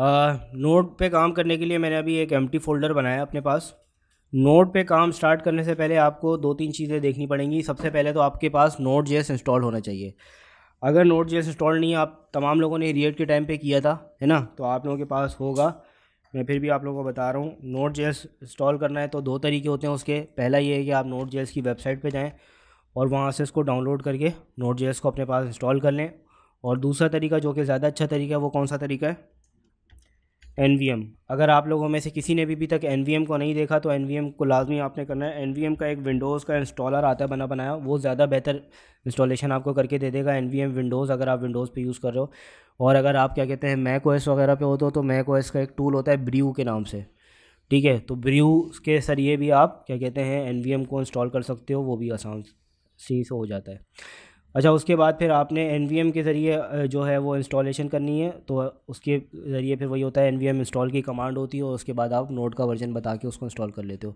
note पे काम करने के लिए मैंने अभी एक एम फोल्डर बनाया अपने पास नोट पे काम स्टार्ट करने से पहले आपको दो तीन चीज़ें देखनी पड़ेंगी सबसे पहले तो आपके पास नोट जेस इंस्टॉल होना चाहिए अगर नोट जेस इंस्टॉल नहीं है आप तमाम लोगों ने रियड के टाइम पे किया था है ना तो आप लोगों के पास होगा मैं फिर भी आप लोगों को बता रहा हूँ नोट जेस इंस्टॉल करना है तो दो तरीके होते हैं उसके पहला ये है कि आप नोट जेस की वेबसाइट पर जाएँ और वहाँ से इसको डाउनलोड करके नोट जेस को अपने पास इंस्टॉल कर लें और दूसरा तरीका जो कि ज़्यादा अच्छा तरीका है वो कौन सा तरीका है एन अगर आप लोगों में से किसी ने भी अभी तक एन को नहीं देखा तो एन को लाजमी आपने करना है एन का एक विंडोज़ का इंस्टॉलर आता है बना बनाया वो ज़्यादा बेहतर इंस्टॉलेशन आपको करके दे देगा एन विंडोज़ अगर आप विंडोज़ पर यूज़ कर रहे हो और अगर आप क्या कहते हैं मैक ओएस वगैरह पे हो तो, तो मैक ओएस का एक टूल होता है ब्रियू के नाम से ठीक है तो ब्रियू के सरिए भी आप क्या कहते हैं एन को इंस्टॉल कर सकते हो वो भी आसान सी से हो जाता है अच्छा उसके बाद फिर आपने एन के ज़रिए जो है वो इंस्टॉलेशन करनी है तो उसके ज़रिए फिर वही होता है एन इंस्टॉल की कमांड होती है और उसके बाद आप नोट का वर्जन बता के उसको इंस्टॉल कर लेते हो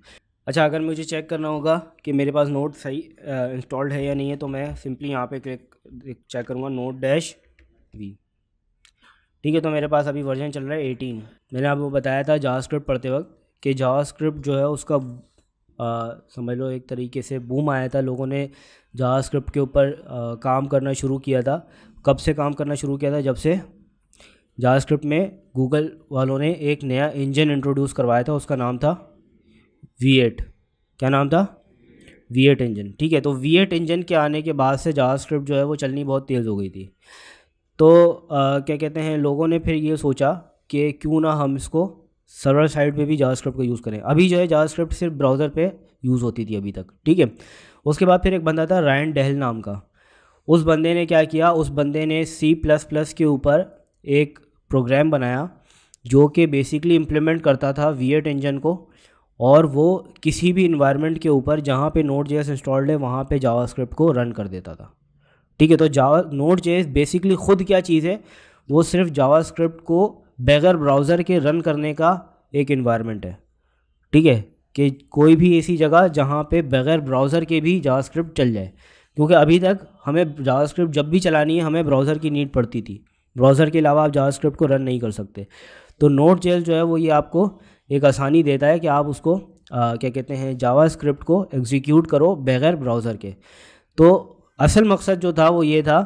अच्छा अगर मुझे चेक करना होगा कि मेरे पास नोट सही इंस्टॉल्ड है या नहीं है तो मैं सिंपली यहाँ पे क्लिक चेक करूँगा नोट डैश वी ठीक है तो मेरे पास अभी वर्जन चल रहा है एटीन मैंने आपको बताया था जहाज पढ़ते वक्त कि जहाज जो है उसका समझ लो एक तरीके से बूम आया था लोगों ने जावा के ऊपर काम करना शुरू किया था कब से काम करना शुरू किया था जब से जावा में गूगल वालों ने एक नया इंजन इंट्रोड्यूस करवाया था उसका नाम था वी एट क्या नाम था वी एट इंजन ठीक है तो वी एट इंजन के आने के बाद से जहाज स्क्रिप्ट जो है वो चलनी बहुत तेज़ हो गई थी तो आ, क्या कहते हैं लोगों ने फिर ये सोचा कि क्यों ना हम इसको सर्वर साइड पे भी जावास्क्रिप्ट का यूज़ करें अभी जो है जावास्क्रिप्ट सिर्फ ब्राउज़र पे यूज़ होती थी अभी तक ठीक है उसके बाद फिर एक बंदा था रायन डहल नाम का उस बंदे ने क्या किया उस बंदे ने सी प्लस प्लस के ऊपर एक प्रोग्राम बनाया जो कि बेसिकली इम्प्लीमेंट करता था वी एट इंजन को और वो किसी भी इन्वायरमेंट के ऊपर जहाँ पे नोट जेएस इंस्टॉल्ड है वहाँ पे जावास्क्रिप्ट को रन कर देता था ठीक है तो जावा नोट जेएस बेसिकली ख़ुद क्या चीज़ है वो सिर्फ जावास्क्रिप्ट को बगैर ब्राउज़र के रन करने का एक इन्वायरमेंट है ठीक है कि कोई भी ऐसी जगह जहाँ पे बगैर ब्राउज़र के भी जावास्क्रिप्ट चल जाए क्योंकि अभी तक हमें जावास्क्रिप्ट जब भी चलानी है हमें ब्राउज़र की नीड पड़ती थी ब्राउज़र के अलावा आप जावास्क्रिप्ट को रन नहीं कर सकते तो नोट जेल जो है वो ये आपको एक आसानी देता है कि आप उसको आ, क्या कहते हैं जावास्क्रिप्ट को एग्जीक्यूट करो बगैर ब्राउज़र के तो असल मकसद जो था वो ये था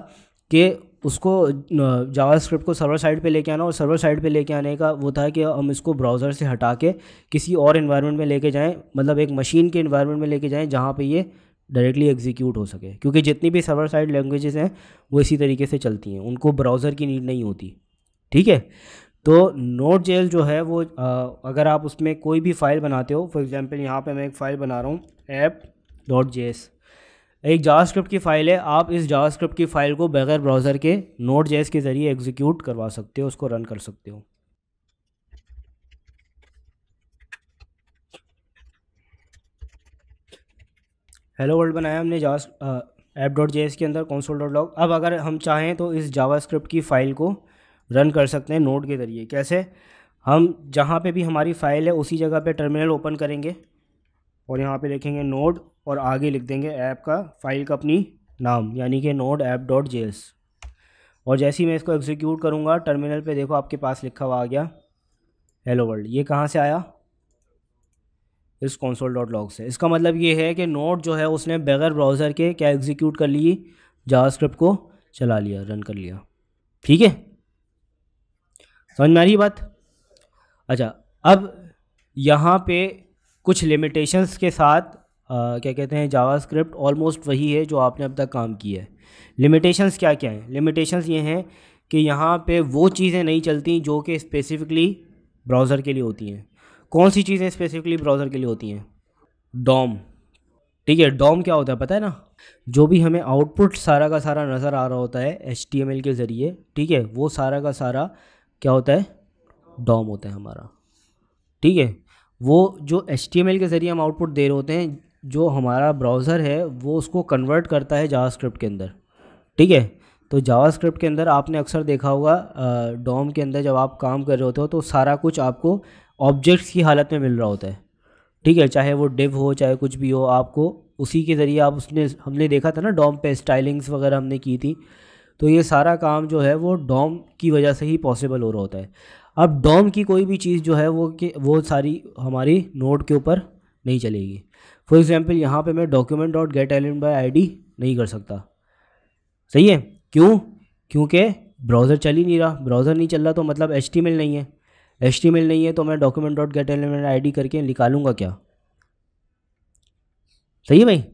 कि उसको जावा स्क्रिप्ट को सर्वर साइड पे लेके आना और सर्वर साइड पे लेके आने का वो था कि हम इसको ब्राउज़र से हटा के किसी और इन्वायरमेंट में लेके जाएं मतलब एक मशीन के इन्वायरमेंट में लेके जाएं जहाँ पे ये डायरेक्टली एग्जीक्यूट हो सके क्योंकि जितनी भी सर्वर साइड लैंग्वेजेस हैं वो इसी तरीके से चलती हैं उनको ब्राउज़र की नीड नहीं होती ठीक है तो नोट जेल जो है वो आ, अगर आप उसमें कोई भी फ़ाइल बनाते हो फॉर एग्ज़ाम्पल यहाँ पर मैं एक फ़ाइल बना रहा हूँ ऐप डॉट जे एस एक जावास्क्रिप्ट की फ़ाइल है आप इस जावास्क्रिप्ट की फ़ाइल को बगैर ब्राउज़र के नोट जेस के ज़रिए एग्जीक्यूट करवा सकते हो उसको रन कर सकते हो हेलो वर्ल्ड बनाया हमने जावा ऐप डॉट जे के अंदर कौनसोल डॉट लॉग अब अगर हम चाहें तो इस जावास्क्रिप्ट की फ़ाइल को रन कर सकते हैं नोट के ज़रिए कैसे हम जहाँ पे भी हमारी फ़ाइल है उसी जगह पे टर्मिनल ओपन करेंगे और यहाँ पे लिखेंगे नोट और आगे लिख देंगे ऐप का फाइल का अपनी नाम यानी कि node app dot J S और जैसे ही मैं इसको एग्जीक्यूट करूँगा टर्मिनल पे देखो आपके पास लिखा हुआ आ गया हेलो वर्ल्ड ये कहाँ से आया इस कॉन्सोल डॉट लॉग से इसका मतलब ये है कि नोट जो है उसने बगैर ब्राउज़र के क्या एग्जीक्यूट कर ली जावास्क्रिप्ट को चला लिया रन कर लिया ठीक है समझ में आ रही बात अच्छा अब यहाँ पे कुछ लिमिटेशंस के साथ क्या कहते हैं जावा स्क्रिप्ट ऑलमोस्ट वही है जो आपने अब तक काम किया है लिमिटेशंस क्या क्या हैं लिमिटेशंस ये हैं कि यहाँ पे वो चीज़ें नहीं चलती जो कि स्पेसिफ़िकली ब्राउज़र के लिए होती हैं कौन सी चीज़ें स्पेसिफ़िकली ब्राउज़र के लिए होती हैं डॉम ठीक है डॉम क्या होता है पता है ना जो भी हमें आउटपुट सारा का सारा नज़र आ रहा होता है एच के ज़रिए ठीक है वो सारा का सारा क्या होता है डॉम होता है हमारा ठीक है वो जो एच के ज़रिए हम आउटपुट दे रहे होते हैं जो हमारा ब्राउज़र है वो उसको कन्वर्ट करता है जावास्क्रिप्ट के अंदर ठीक है तो जावास्क्रिप्ट के अंदर आपने अक्सर देखा होगा डॉम के अंदर जब आप काम कर रहे होते हो तो सारा कुछ आपको ऑब्जेक्ट्स की हालत में मिल रहा होता है ठीक है चाहे वो डिव हो चाहे कुछ भी हो आपको उसी के ज़रिए आप उसने हमने देखा था ना डॉम पे स्टाइलिंग्स वगैरह हमने की थी तो ये सारा काम जो है वो डॉम की वजह से ही पॉसिबल हो रहा होता है अब डॉम की कोई भी चीज़ जो है वो कि वो सारी हमारी नोट के ऊपर नहीं चलेगी फॉर एग्जाम्पल यहाँ पर मैं document dot get element by I नहीं कर सकता सही है क्यों क्योंकि ब्राउज़र चल ही नहीं रहा ब्राउज़र नहीं चल रहा तो मतलब एच नहीं है एच नहीं है तो मैं document dot get element I करके निकालूंगा क्या सही है भाई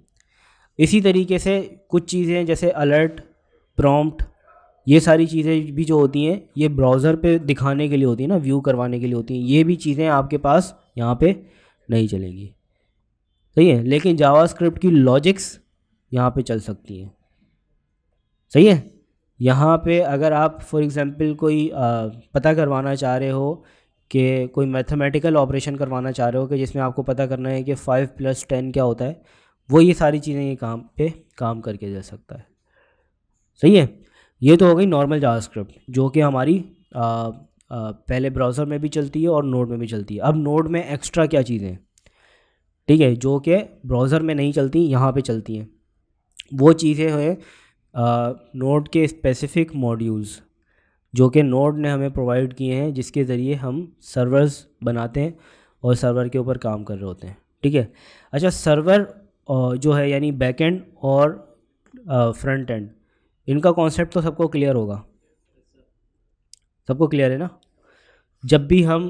इसी तरीके से कुछ चीज़ें जैसे अलर्ट प्रॉम्प्ट ये सारी चीज़ें भी जो होती हैं ये ब्राउज़र पे दिखाने के लिए होती हैं ना व्यू करवाने के लिए होती हैं ये भी चीज़ें आपके पास यहाँ पे नहीं चलेंगी सही है लेकिन जावास्क्रिप्ट की लॉजिक्स यहाँ पे चल सकती है सही है यहाँ पे अगर आप फॉर एग्ज़ाम्पल कोई पता करवाना चाह रहे हो कि कोई मैथमेटिकल ऑपरेशन करवाना चाह रहे हो कि जिसमें आपको पता करना है कि फ़ाइव प्लस टेन क्या होता है वो ये सारी चीज़ें ये काम पे काम करके दे सकता है सही है ये तो हो गई नॉर्मल जावास्क्रिप्ट जो कि हमारी आ, आ, पहले ब्राउज़र में भी चलती है और नोड में भी चलती है अब नोड में एक्स्ट्रा क्या चीज़ें हैं ठीक है जो कि ब्राउज़र में नहीं चलती यहाँ पे चलती हैं वो चीज़ें हैं नोड के स्पेसिफिक मॉड्यूल्स जो कि नोड ने हमें प्रोवाइड किए हैं जिसके ज़रिए हम सर्वर्स बनाते हैं और सर्वर के ऊपर काम कर रहे होते हैं ठीक है अच्छा सर्वर जो है यानी एंड और फ्रंट एंड इनका कॉन्सेप्ट तो सबको क्लियर होगा सबको क्लियर है ना जब भी हम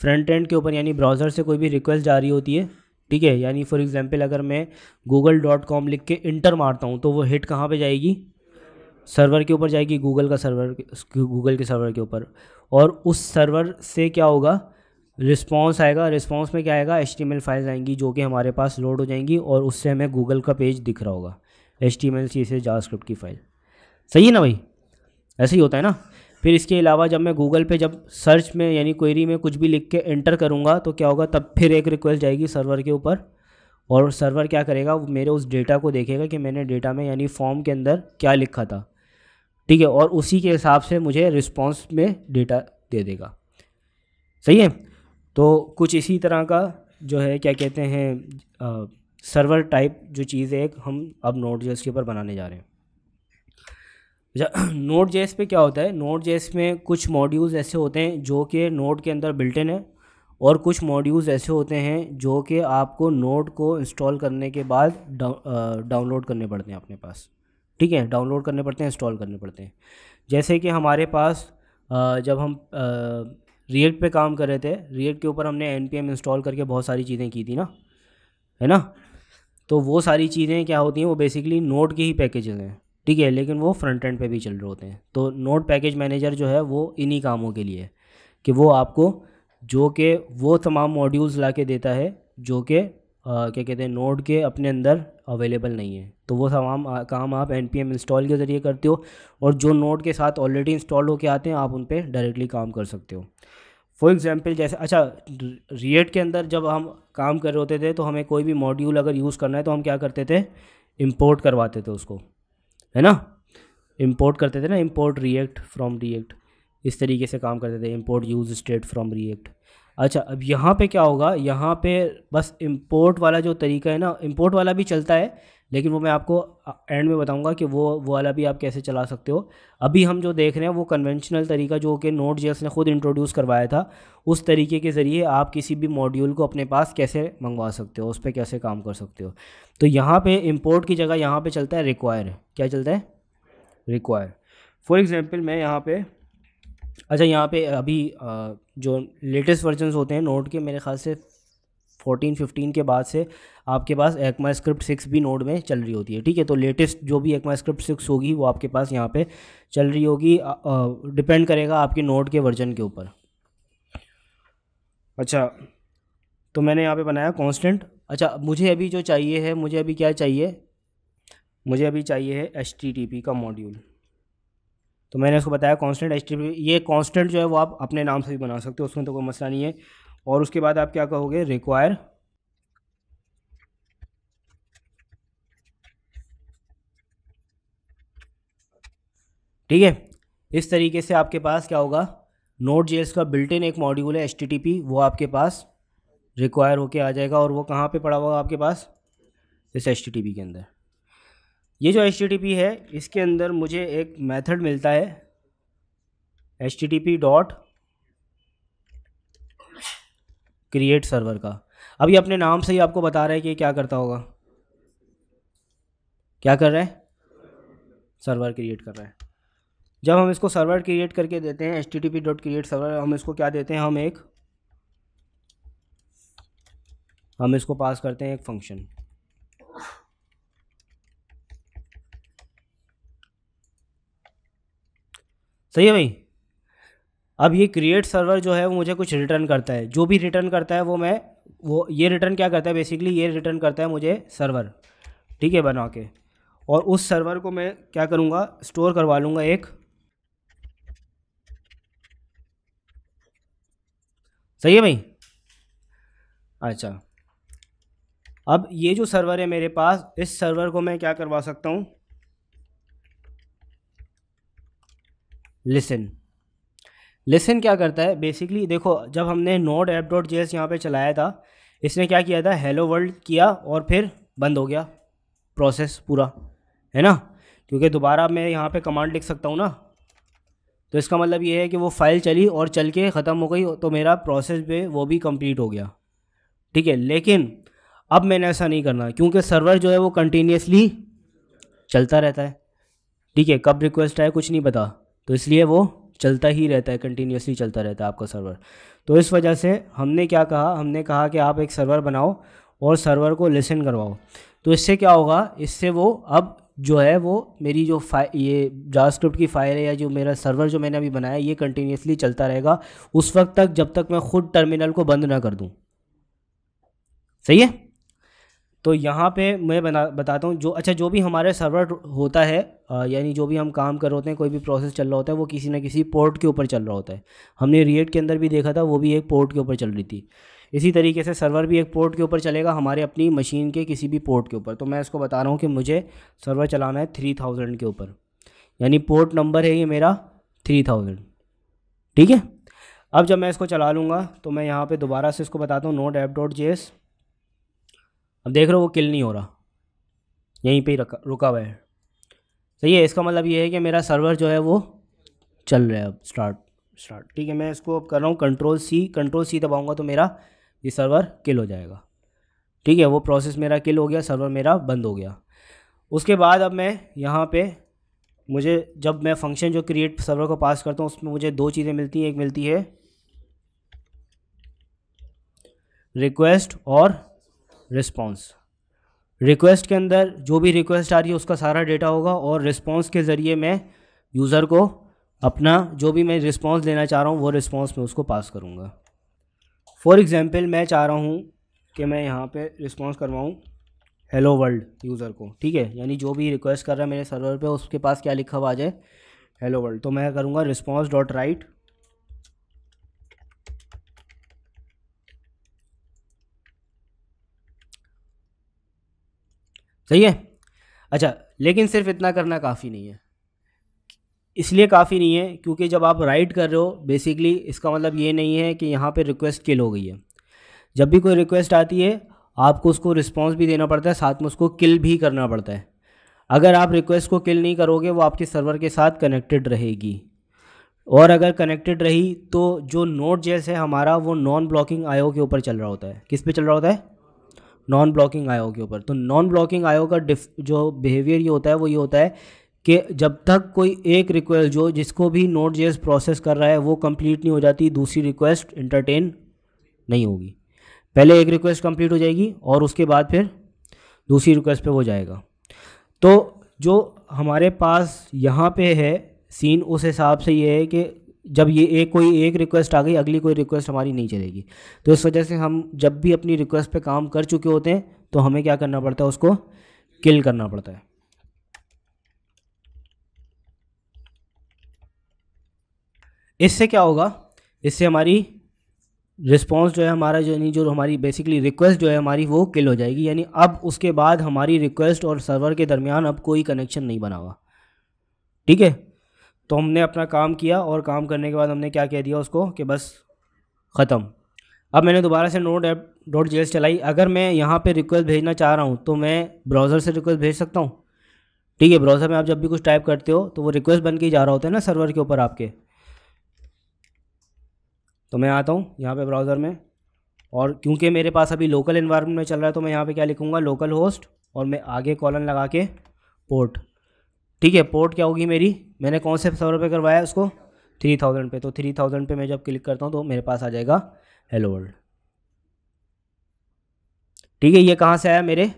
फ्रंट एंड के ऊपर यानी ब्राउज़र से कोई भी रिक्वेस्ट जा रही होती है ठीक है यानी फॉर एग्जांपल अगर मैं गूगल डॉट कॉम लिख के इंटर मारता हूँ तो वो हिट कहाँ पे जाएगी सर्वर के ऊपर जाएगी गूगल का सर्वर गूगल के सर्वर के ऊपर और उस सर्वर से क्या होगा रिस्पॉन्स आएगा रिस्पॉन्स में क्या आएगा एच फाइल्स आएंगी जो कि हमारे पास लोड हो जाएंगी और उससे हमें गूगल का पेज दिख रहा होगा एच टी एम एल की फ़ाइल सही है ना भाई ऐसे ही होता है ना फिर इसके अलावा जब मैं गूगल पे जब सर्च में यानी क्वेरी में कुछ भी लिख के एंटर करूँगा तो क्या होगा तब फिर एक रिक्वेस्ट जाएगी सर्वर के ऊपर और सर्वर क्या करेगा मेरे उस डेटा को देखेगा कि मैंने डेटा में यानी फॉर्म के अंदर क्या लिखा था ठीक है और उसी के हिसाब से मुझे रिस्पॉन्स में डेटा दे देगा सही है तो कुछ इसी तरह का जो है क्या कहते हैं सर्वर टाइप जो चीज़ है एक हम अब नोट जो इसके ऊपर बनाने जा रहे हैं नोट अच्छा, जेस पे क्या होता है नोट जेस में कुछ मॉड्यूल्स ऐसे होते हैं जो कि नोट के अंदर बिल्टिन है और कुछ मॉड्यूल्स ऐसे होते हैं जो कि आपको नोट को इंस्टॉल करने के बाद डाउनलोड करने पड़ते हैं अपने पास ठीक है डाउनलोड करने पड़ते हैं इंस्टॉल करने पड़ते हैं जैसे कि हमारे पास जब हम रिएक्ट पे काम कर रहे थे रिएक्ट के ऊपर हमने एन इंस्टॉल करके बहुत सारी चीज़ें की थी ना है ना तो वो सारी चीज़ें क्या होती हैं वो बेसिकली नोट के ही पैकेजेस हैं ठीक है लेकिन वो फ्रंट एंड पे भी चल रहे होते हैं तो नोट पैकेज मैनेजर जो है वो इन्हीं कामों के लिए है कि वो आपको जो के वो तमाम मॉड्यूल्स ला के देता है जो के क्या कहते हैं नोट के अपने अंदर अवेलेबल नहीं है तो वो तमाम काम आप एन इंस्टॉल के ज़रिए करते हो और जो नोट के साथ ऑलरेडी इंस्टॉल होके आते हैं आप उन पर डायरेक्टली काम कर सकते हो फॉर एग्जाम्पल जैसे अच्छा रिएट के अंदर जब हम काम कर रहे होते थे तो हमें कोई भी मॉड्यूल अगर यूज़ करना है तो हम क्या करते थे इम्पोर्ट करवाते थे उसको है ना इम्पोर्ट करते थे ना इम्पोर्ट रिएक्ट फ्रॉम रिएक्ट इस तरीके से काम करते थे import use state from React अच्छा अब यहाँ पे क्या होगा यहाँ पे बस इम्पोर्ट वाला जो तरीका है ना इम्पोर्ट वाला भी चलता है लेकिन वो मैं आपको एंड में बताऊंगा कि वो वो वाला भी आप कैसे चला सकते हो अभी हम जो देख रहे हैं वो कन्वेंशनल तरीका जो कि नोट जी ने खुद इंट्रोड्यूस करवाया था उस तरीके के ज़रिए आप किसी भी मॉड्यूल को अपने पास कैसे मंगवा सकते हो उस पर कैसे काम कर सकते हो तो यहाँ पर इम्पोर्ट की जगह यहाँ पर चलता है रिक्वायर क्या चलता है रिक्वायर फॉर एग्ज़ाम्पल मैं यहाँ पर अच्छा यहाँ पे अभी जो लेटेस्ट वर्जनस होते हैं नोट के मेरे ख्याल से फोर्टीन फिफ्टीन के बाद से आपके पास एक्मा स्क्रिप्ट सिक्स भी नोड में चल रही होती है ठीक है तो लेटेस्ट जो भी एक्मा स्क्रिप्ट सिक्स होगी वो आपके पास यहाँ पे चल रही होगी डिपेंड करेगा आपके नोड के वर्जन के ऊपर अच्छा तो मैंने यहाँ पे बनाया कांस्टेंट अच्छा मुझे अभी जो चाहिए है मुझे अभी क्या चाहिए मुझे अभी चाहिए है एच का मॉड्यूल तो मैंने उसको बताया कॉन्सटेंट एच ये कांस्टेंट जो है वो आप अपने नाम से भी बना सकते हो उसमें तो कोई मसला नहीं है और उसके बाद आप क्या कहोगे रिक्वायर ठीक है इस तरीके से आपके पास क्या होगा नोट जेएस का बिल्ट इन एक मॉड्यूल है एच वो आपके पास रिक्वायर होके आ जाएगा और वो कहाँ पे पड़ा हुआ आपके पास इस एच के अंदर ये जो एच है इसके अंदर मुझे एक मेथड मिलता है एच डॉट क्रिएट सर्वर का अभी अपने नाम से ही आपको बता रहे हैं कि क्या करता होगा क्या कर रहे हैं सर्वर क्रिएट कर रहे हैं जब हम इसको सर्वर क्रिएट करके देते हैं H T T P dot create server हम इसको क्या देते हैं हम एक हम इसको पास करते हैं एक फंक्शन सही है भाई अब ये क्रिएट सर्वर जो है वो मुझे कुछ रिटर्न करता है जो भी रिटर्न करता है वो मैं वो ये रिटर्न क्या करता है बेसिकली ये रिटर्न करता है मुझे सर्वर ठीक है बना के और उस सर्वर को मैं क्या करूँगा स्टोर करवा लूँगा एक सही है भाई अच्छा अब ये जो सर्वर है मेरे पास इस सर्वर को मैं क्या करवा सकता हूँ लिसन लेसन क्या करता है बेसिकली देखो जब हमने नोड एप डॉट जे यहाँ पर चलाया था इसने क्या किया था हेलो वर्ल्ड किया और फिर बंद हो गया प्रोसेस पूरा है ना क्योंकि दोबारा मैं यहाँ पे कमांड लिख सकता हूँ ना तो इसका मतलब ये है कि वो फ़ाइल चली और चल के ख़त्म हो गई तो मेरा प्रोसेस पे वो भी कंप्लीट हो गया ठीक है लेकिन अब मैंने ऐसा नहीं करना क्योंकि सर्वर जो है वो कंटिन्यूसली चलता रहता है ठीक है कब रिक्वेस्ट आए कुछ नहीं पता तो इसलिए वो चलता ही रहता है कंटिन्यूसली चलता रहता है आपका सर्वर तो इस वजह से हमने क्या कहा हमने कहा कि आप एक सर्वर बनाओ और सर्वर को लिसन करवाओ तो इससे क्या होगा इससे वो अब जो है वो मेरी जो फाइ ये जावास्क्रिप्ट की फाइल है या जो मेरा सर्वर जो मैंने अभी बनाया ये कंटिन्यूसली चलता रहेगा उस वक्त तक जब तक मैं खुद टर्मिनल को बंद ना कर दूँ सही है तो यहाँ पे मैं बना बताता हूँ जो अच्छा जो भी हमारे सर्वर होता है यानी जो भी हम काम कर रहे होते हैं कोई भी प्रोसेस चल रहा होता है वो किसी ना किसी पोर्ट के ऊपर चल रहा होता है हमने रिएट के अंदर भी देखा था वो भी एक पोर्ट के ऊपर चल रही थी इसी तरीके से सर्वर भी एक पोर्ट के ऊपर चलेगा हमारे अपनी मशीन के किसी भी पोर्ट के ऊपर तो मैं इसको बता रहा हूँ कि मुझे सर्वर चलाना है थ्री थाउजेंड के ऊपर यानी पोर्ट नंबर है ये मेरा थ्री थाउजेंड ठीक है अब जब मैं इसको चला लूँगा तो मैं यहाँ पर दोबारा से इसको बताता हूँ node app dot J S अब देख रहे हो वो किल नहीं हो रहा यहीं पे ही रखा रुका हुआ है सही है इसका मतलब ये है कि मेरा सर्वर जो है वो चल रहा है अब स्टार्ट स्टार्ट ठीक है मैं इसको अब कर रहा हूँ कंट्रोल सी कंट्रोल सी दबाऊँगा तो मेरा ये सर्वर किल हो जाएगा ठीक है वो प्रोसेस मेरा किल हो गया सर्वर मेरा बंद हो गया उसके बाद अब मैं यहाँ पे मुझे जब मैं फंक्शन जो क्रिएट सर्वर को पास करता हूँ उसमें मुझे दो चीज़ें मिलती हैं एक मिलती है रिक्वेस्ट और रिस्पॉन्स रिक्वेस्ट के अंदर जो भी रिक्वेस्ट आ रही है उसका सारा डेटा होगा और रिस्पॉन्स के ज़रिए मैं यूज़र को अपना जो भी मैं रिस्पॉन्स देना चाह रहा हूँ वो रिस्पॉन्स मैं उसको पास करूँगा फॉर एग्ज़ाम्पल मैं चाह रहा हूँ कि मैं यहाँ पे रिस्पॉन्स करवाऊँ हेलो वर्ल्ड यूज़र को ठीक है यानी जो भी रिक्वेस्ट कर रहा है मेरे सर्वर पे उसके पास क्या लिखा हुआ आ जाए हेलो वर्ल्ड तो मैं करूँगा रिस्पॉन्स डॉट राइट सही है अच्छा लेकिन सिर्फ इतना करना काफ़ी नहीं है इसलिए काफ़ी नहीं है क्योंकि जब आप राइट कर रहे हो बेसिकली इसका मतलब ये नहीं है कि यहाँ पे रिक्वेस्ट किल हो गई है जब भी कोई रिक्वेस्ट आती है आपको उसको रिस्पॉन्स भी देना पड़ता है साथ में उसको किल भी करना पड़ता है अगर आप रिक्वेस्ट को किल नहीं करोगे वो आपके सर्वर के साथ कनेक्टेड रहेगी और अगर कनेक्टेड रही तो जो नोट जैस है हमारा वो नॉन ब्लॉकिंग आईओ के ऊपर चल रहा होता है किस पे चल रहा होता है नॉन ब्लॉकिंग आयोग के ऊपर तो नॉन ब्लॉकिंग आयोग का जो बिहेवियर ये होता है वो ये होता है कि जब तक कोई एक रिक्वेस्ट जो जिसको भी नोट जेस प्रोसेस कर रहा है वो कंप्लीट नहीं हो जाती दूसरी रिक्वेस्ट इंटरटेन नहीं होगी पहले एक रिक्वेस्ट कंप्लीट हो जाएगी और उसके बाद फिर दूसरी रिक्वेस्ट पे वो जाएगा तो जो हमारे पास यहाँ पे है सीन उस हिसाब से ये है कि जब ये एक कोई एक रिक्वेस्ट आ गई अगली कोई रिक्वेस्ट हमारी नहीं चलेगी तो इस वजह से हम जब भी अपनी रिक्वेस्ट पे काम कर चुके होते हैं तो हमें क्या करना पड़ता है उसको किल करना पड़ता है इससे क्या होगा इससे हमारी रिस्पॉन्स जो है हमारा जो यानी जो हमारी बेसिकली रिक्वेस्ट जो है हमारी वो किल हो जाएगी यानी अब उसके बाद हमारी रिक्वेस्ट और सर्वर के दरमियान अब कोई कनेक्शन नहीं बना हुआ ठीक है तो हमने अपना काम किया और काम करने के बाद हमने क्या कह दिया उसको कि बस ख़त्म अब मैंने दोबारा से नोट ऐप डॉट जी चलाई अगर मैं यहाँ पे रिक्वेस्ट भेजना चाह रहा हूँ तो मैं ब्राउज़र से रिक्वेस्ट भेज सकता हूँ ठीक है ब्राउज़र में आप जब भी कुछ टाइप करते हो तो वो रिक्वेस्ट बन के जा रहा होता है ना सर्वर के ऊपर आपके तो मैं आता हूँ यहाँ पे ब्राउज़र में और क्योंकि मेरे पास अभी लोकल इन्वायरमेंट में चल रहा है तो मैं यहाँ पर क्या लिखूँगा लोकल होस्ट और मैं आगे कॉलन लगा के पोर्ट ठीक है पोर्ट क्या होगी मेरी मैंने कौन से सौ रुपये करवाया उसको थ्री थाउजेंड पे तो थ्री थाउजेंड पर मैं जब क्लिक करता हूँ तो मेरे पास आ जाएगा हेलो वर्ल्ड ठीक है ये कहाँ से आया मेरे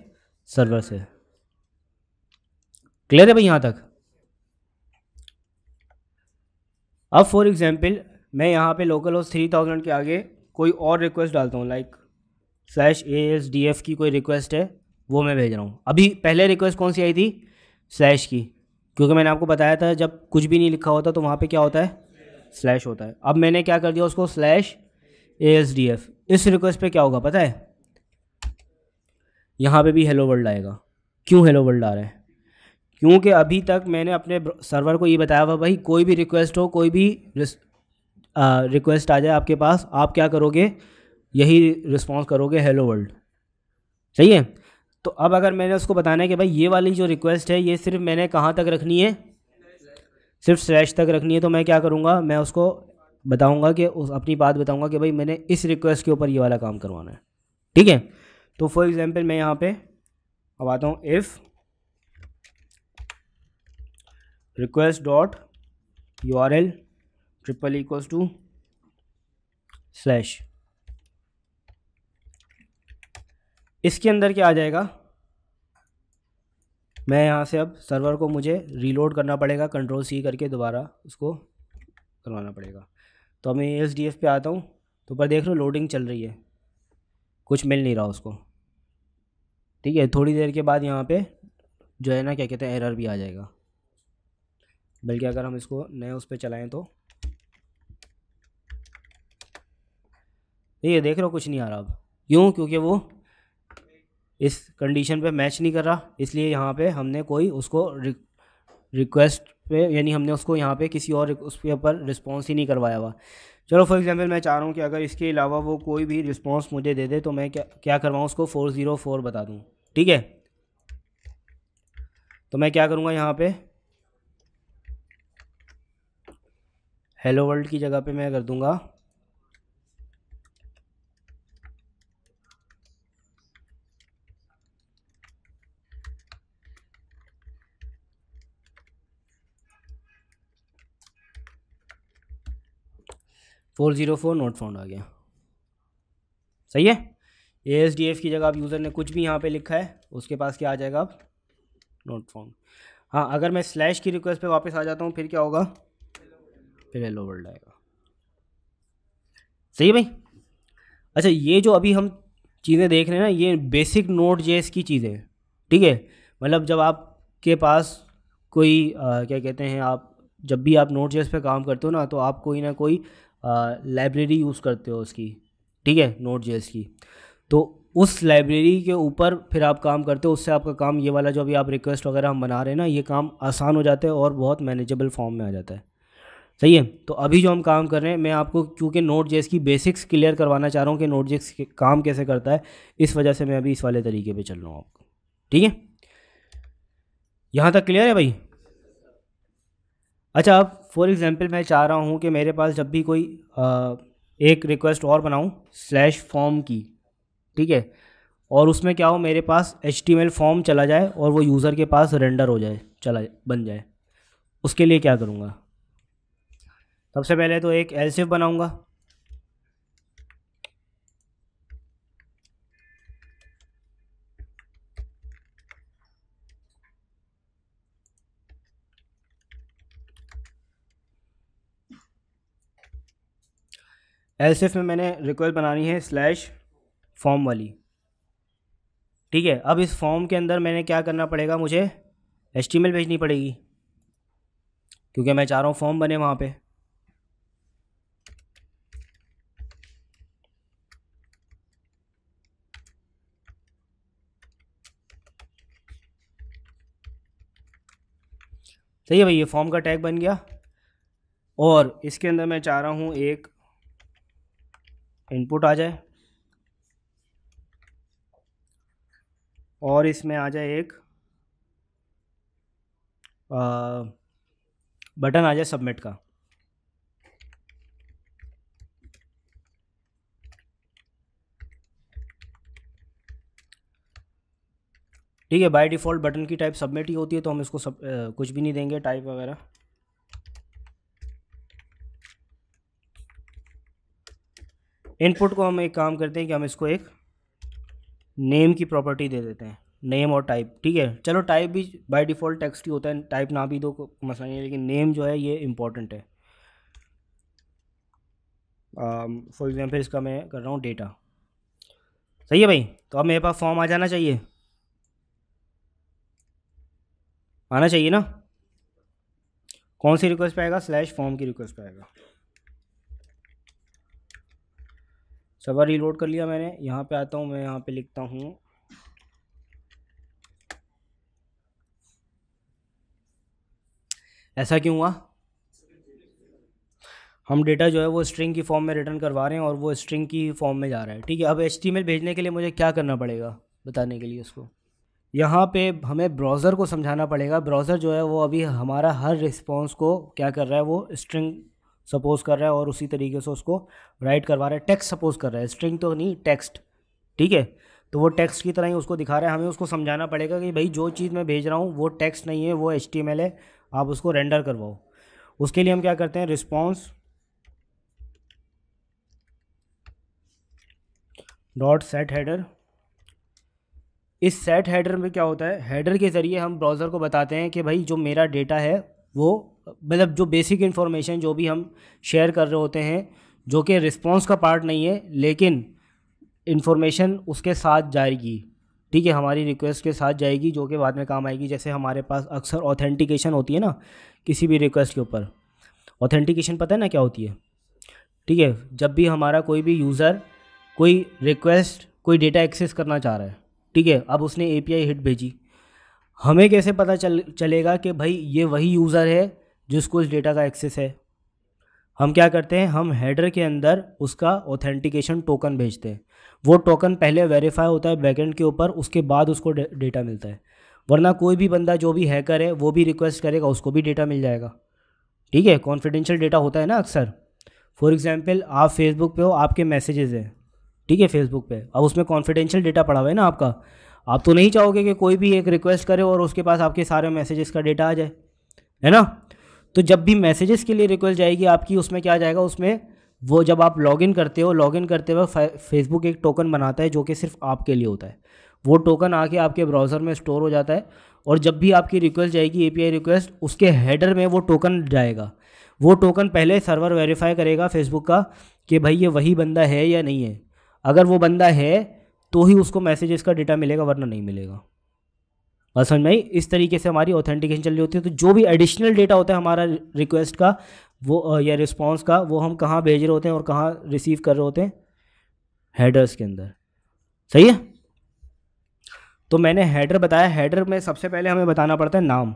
सर्वर से क्लियर है भाई यहाँ तक अब फॉर एग्जांपल मैं यहाँ पे लोकल होस्ट थ्री थाउजेंड के आगे कोई और रिक्वेस्ट डालता हूँ like slash A S D F की कोई रिक्वेस्ट है वो मैं भेज रहा हूँ अभी पहले रिक्वेस्ट कौन सी आई थी स्लैश की क्योंकि मैंने आपको बताया था जब कुछ भी नहीं लिखा होता तो वहाँ पे क्या होता है स्लैश होता है अब मैंने क्या कर दिया उसको slash A S D F इस रिक्वेस्ट पे क्या होगा पता है यहाँ पे भी हेलो वर्ल्ड आएगा क्यों हेलो वर्ल्ड आ रहा है क्योंकि अभी तक मैंने अपने सर्वर को ये बताया हुआ भाई कोई भी रिक्वेस्ट हो कोई भी रिक्वेस्ट आ जाए आपके पास आप क्या करोगे यही रिस्पॉन्स करोगे हेलो वर्ल्ड सही है तो अब अगर मैंने उसको बताना है कि भाई ये वाली जो रिक्वेस्ट है ये सिर्फ मैंने कहाँ तक रखनी है सिर्फ स्लैश तक रखनी है तो मैं क्या करूँगा मैं उसको बताऊँगा कि उस अपनी बात बताऊँगा कि भाई मैंने इस रिक्वेस्ट के ऊपर ये वाला काम करवाना है ठीक है तो फॉर एग्ज़ाम्पल मैं यहाँ पर अब आता हूँ if request dot U R L triple equals to slash इसके अंदर क्या आ जाएगा मैं यहाँ से अब सर्वर को मुझे रीलोड करना पड़ेगा कंट्रोल सी करके दोबारा उसको करवाना पड़ेगा तो अब मैं एस डी एफ पे आता हूँ तो पर देख रहे हो लोडिंग चल रही है कुछ मिल नहीं रहा उसको ठीक है थोड़ी देर के बाद यहाँ पे जो है ना क्या कहते हैं एरर भी आ जाएगा बल्कि अगर हम इसको नए उस पर चलाएँ तो ये देख रहे हो कुछ नहीं आ रहा अब क्यों क्योंकि वो इस कंडीशन पे मैच नहीं कर रहा इसलिए यहाँ पे हमने कोई उसको रिक्वेस्ट पे यानी हमने उसको यहाँ पे किसी और उसके ऊपर रिस्पॉन्स ही नहीं करवाया हुआ चलो फॉर एग्जांपल मैं चाह रहा हूँ कि अगर इसके अलावा वो कोई भी रिस्पॉन्स मुझे दे दे तो मैं क्या क्या करवाऊँ उसको फोर ज़ीरो फोर बता दूँ ठीक है तो मैं क्या करूँगा यहाँ पर हेलो वर्ल्ड की जगह पर मैं कर दूँगा four zero four not found आ गया सही है ए एस डी एफ की जगह आप यूज़र ने कुछ भी यहाँ पे लिखा है उसके पास क्या आ जाएगा आप नोट फाउंड हाँ अगर मैं स्लैश की रिक्वेस्ट पे वापस आ जाता हूँ फिर क्या होगा फिर हेलो वर्ल्ड आएगा सही है भाई अच्छा ये जो अभी हम चीज़ें देख रहे हैं ना ये बेसिक नोट जेस की चीज़ें ठीक है मतलब जब आपके पास कोई आ, क्या कहते हैं आप जब भी आप नोट जेस पे काम करते हो ना तो आप कोई ना कोई लाइब्रेरी यूज़ करते हो उसकी ठीक है नोट जेस की तो उस लाइब्रेरी के ऊपर फिर आप काम करते हो उससे आपका काम ये वाला जो अभी आप रिक्वेस्ट वगैरह हम बना रहे हैं ना ये काम आसान हो जाता है और बहुत मैनेजेबल फॉर्म में आ जाता है सही है तो अभी जो हम काम कर रहे हैं मैं आपको क्योंकि नोट जेस की बेसिक्स क्लियर करवाना चाह रहा हूँ कि नोट जेस काम कैसे करता है इस वजह से मैं अभी इस वाले तरीके पर चल रहा हूँ आपको ठीक है यहाँ तक क्लियर है भाई अच्छा अब फॉर एग्ज़ाम्पल मैं चाह रहा हूँ कि मेरे पास जब भी कोई आ, एक रिक्वेस्ट और बनाऊँ स्लैश फॉर्म की ठीक है और उसमें क्या हो मेरे पास एच फॉर्म चला जाए और वो यूज़र के पास रेंडर हो जाए चला बन जाए उसके लिए क्या करूँगा सबसे पहले तो एक सिफ बनाऊँगा एल्सिफ में मैंने रिक्वेस्ट बनानी है स्लैश फॉर्म वाली ठीक है अब इस फॉर्म के अंदर मैंने क्या करना पड़ेगा मुझे एच भेजनी पड़ेगी क्योंकि मैं चाह रहा हूँ फॉर्म बने वहाँ पे सही है भाई ये फॉर्म का टैग बन गया और इसके अंदर मैं चाह रहा हूँ एक इनपुट आ जाए और इसमें आ जाए एक आ, बटन आ जाए सबमिट का ठीक है बाय डिफ़ॉल्ट बटन की टाइप सबमिट ही होती है तो हम इसको सब आ, कुछ भी नहीं देंगे टाइप वगैरह इनपुट को हम एक काम करते हैं कि हम इसको एक नेम की प्रॉपर्टी दे देते हैं नेम और टाइप ठीक है चलो टाइप भी बाय डिफ़ॉल्ट टेक्स्ट ही होता है टाइप ना भी दो तो मसला नहीं है लेकिन नेम जो है ये इम्पॉर्टेंट है फॉर um, एग्ज़ाम्पल इसका मैं कर रहा हूँ डेटा सही है भाई तो अब मेरे पास फॉर्म आ जाना चाहिए आना चाहिए ना कौन सी रिक्वेस्ट पे आएगा स्लैश फॉर्म की रिक्वेस्ट पाएगा सर्वर रीलोड कर लिया मैंने यहाँ पे आता हूँ मैं यहाँ पे लिखता हूँ ऐसा क्यों हुआ हम डेटा जो है वो स्ट्रिंग की फॉर्म में रिटर्न करवा रहे हैं और वो स्ट्रिंग की फॉर्म में जा रहा है ठीक है अब एच भेजने के लिए मुझे क्या करना पड़ेगा बताने के लिए उसको यहाँ पे हमें ब्राउज़र को समझाना पड़ेगा ब्राउज़र जो है वो अभी हमारा हर रिस्पॉन्स को क्या कर रहा है वो स्ट्रिंग सपोज कर रहा है और उसी तरीके से उसको राइट करवा रहा है टेक्स्ट सपोज कर रहा है स्ट्रिंग तो नहीं टेक्स्ट ठीक है तो वो टेक्स्ट की तरह ही उसको दिखा रहा है हमें उसको समझाना पड़ेगा कि भाई जो चीज़ मैं भेज रहा हूँ वो टेक्स्ट नहीं है वो एच है आप उसको रेंडर करवाओ उसके लिए हम क्या करते हैं रिस्पॉन्स डॉट सेट हैडर इस सेट हैडर में क्या होता है हेडर के ज़रिए हम ब्राउज़र को बताते हैं कि भाई जो मेरा डेटा है वो मतलब जो बेसिक इन्फॉर्मेशन जो भी हम शेयर कर रहे होते हैं जो कि रिस्पॉन्स का पार्ट नहीं है लेकिन इन्फॉर्मेशन उसके साथ जाएगी ठीक है हमारी रिक्वेस्ट के साथ जाएगी जो कि बाद में काम आएगी जैसे हमारे पास अक्सर ऑथेंटिकेशन होती है ना किसी भी रिक्वेस्ट के ऊपर ऑथेंटिकेशन पता है ना क्या होती है ठीक है जब भी हमारा कोई भी यूज़र कोई रिक्वेस्ट कोई डेटा एक्सेस करना चाह रहा है ठीक है अब उसने एपीआई हिट भेजी हमें कैसे पता चल चलेगा कि भाई ये वही यूज़र है जिसको इस डेटा का एक्सेस है हम क्या करते हैं हम हेडर के अंदर उसका ऑथेंटिकेशन टोकन भेजते हैं वो टोकन पहले वेरीफाई होता है बैकेंड के ऊपर उसके बाद उसको डेटा मिलता है वरना कोई भी बंदा जो भी हैकर है वो भी रिक्वेस्ट करेगा उसको भी डेटा मिल जाएगा ठीक है कॉन्फिडेंशियल डेटा होता है ना अक्सर फॉर एग्जाम्पल आप फेसबुक पे हो आपके मैसेजेस हैं ठीक है फेसबुक पे अब उसमें कॉन्फिडेंशियल डेटा पड़ा हुआ है ना आपका आप तो नहीं चाहोगे कि कोई भी एक रिक्वेस्ट करे और उसके पास आपके सारे मैसेजेस का डेटा आ जाए है ना तो जब भी मैसेजेस के लिए रिक्वेस्ट जाएगी आपकी उसमें क्या जाएगा उसमें वो जब आप लॉगिन करते हो लॉगिन करते वक्त फेसबुक एक टोकन बनाता है जो कि सिर्फ आपके लिए होता है वो टोकन आके आपके ब्राउज़र में स्टोर हो जाता है और जब भी आपकी रिक्वेस्ट जाएगी ए रिक्वेस्ट उसके हेडर में वो टोकन जाएगा वो टोकन पहले सर्वर वेरीफाई करेगा फेसबुक का कि भाई ये वही बंदा है या नहीं है अगर वो बंदा है तो ही उसको मैसेजेस का डेटा मिलेगा वरना नहीं मिलेगा बस समझ में आई इस तरीके से हमारी ऑथेंटिकेशन चल रही होती है तो जो भी एडिशनल डेटा होता है हमारा रिक्वेस्ट का वो या रिस्पॉन्स का वो हम कहाँ भेज रहे होते हैं और कहाँ रिसीव कर रहे होते हैं हेडर्स के अंदर सही है तो मैंने हेडर बताया हेडर में सबसे पहले हमें बताना पड़ता है नाम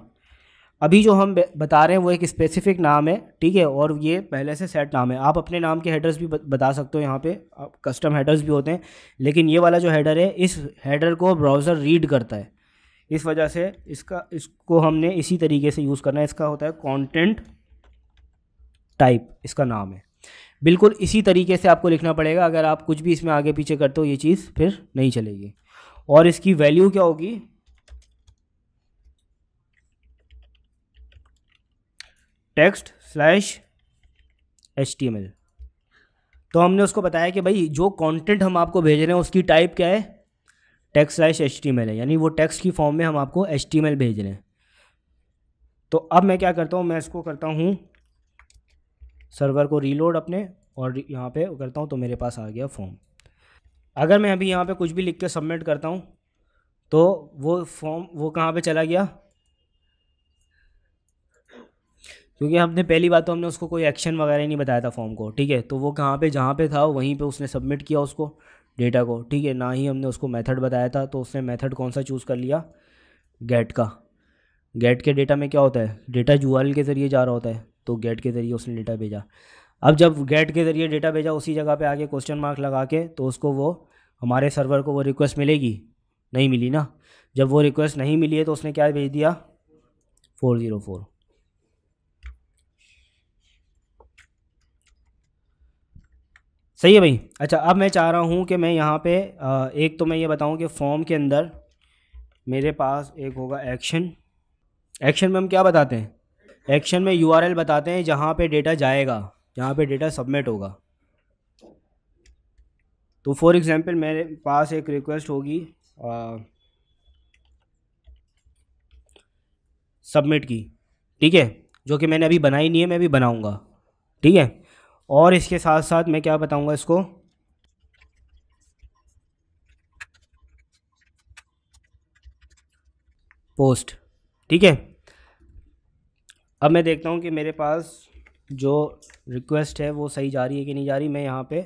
अभी जो हम बता रहे हैं वो एक स्पेसिफिक नाम है ठीक है और ये पहले से सेट नाम है आप अपने नाम के हेडर्स भी बता सकते हो यहाँ पे आप कस्टम हेडर्स भी होते हैं लेकिन ये वाला जो हेडर है इस हेडर को ब्राउज़र रीड करता है इस वजह से इसका इसको हमने इसी तरीके से यूज़ करना है इसका होता है कॉन्टेंट टाइप इसका नाम है बिल्कुल इसी तरीके से आपको लिखना पड़ेगा अगर आप कुछ भी इसमें आगे पीछे करते हो ये चीज़ फिर नहीं चलेगी और इसकी वैल्यू क्या होगी टेक्स्ट स्लैश एच तो हमने उसको बताया कि भाई जो कंटेंट हम आपको भेज रहे हैं उसकी टाइप क्या है टेक्स्ट स्लैश एच है यानी वो टेक्स्ट की फॉर्म में हम आपको एच भेज रहे हैं तो अब मैं क्या करता हूँ मैं इसको करता हूँ सर्वर को रीलोड अपने और यहाँ पे करता हूँ तो मेरे पास आ गया फॉर्म अगर मैं अभी यहाँ पे कुछ भी लिख के सबमिट करता हूँ तो वो फॉर्म वो कहाँ पे चला गया क्योंकि हमने पहली बात तो हमने उसको कोई एक्शन वगैरह ही नहीं बताया था फॉर्म को ठीक है तो वो कहाँ पे जहाँ पे था वहीं पे उसने सबमिट किया उसको डेटा को ठीक है ना ही हमने उसको मेथड बताया था तो उसने मेथड कौन सा चूज़ कर लिया गेट का गेट के डेटा में क्या होता है डेटा जू के ज़रिए जा रहा होता है तो गेट के ज़रिए उसने डेटा भेजा अब जब गेट के ज़रिए डेटा भेजा उसी जगह पे आके क्वेश्चन मार्क लगा के तो उसको वो हमारे सर्वर को वो रिक्वेस्ट मिलेगी नहीं मिली ना जब वो रिक्वेस्ट नहीं मिली है तो उसने क्या भेज दिया फोर ज़ीरो फोर सही है भाई अच्छा अब मैं चाह रहा हूँ कि मैं यहाँ पे एक तो मैं ये बताऊँ कि फॉर्म के अंदर मेरे पास एक होगा एक्शन एक्शन में हम क्या बताते हैं एक्शन में यू बताते हैं जहाँ पे डेटा जाएगा जहाँ पे डेटा सबमिट होगा तो फॉर एग्ज़ाम्पल मेरे पास एक रिक्वेस्ट होगी सबमिट की ठीक है जो कि मैंने अभी बनाई नहीं है मैं अभी बनाऊँगा ठीक है और इसके साथ साथ मैं क्या बताऊँगा इसको पोस्ट ठीक है अब मैं देखता हूँ कि मेरे पास जो रिक्वेस्ट है वो सही जा रही है कि नहीं जा रही मैं यहाँ पे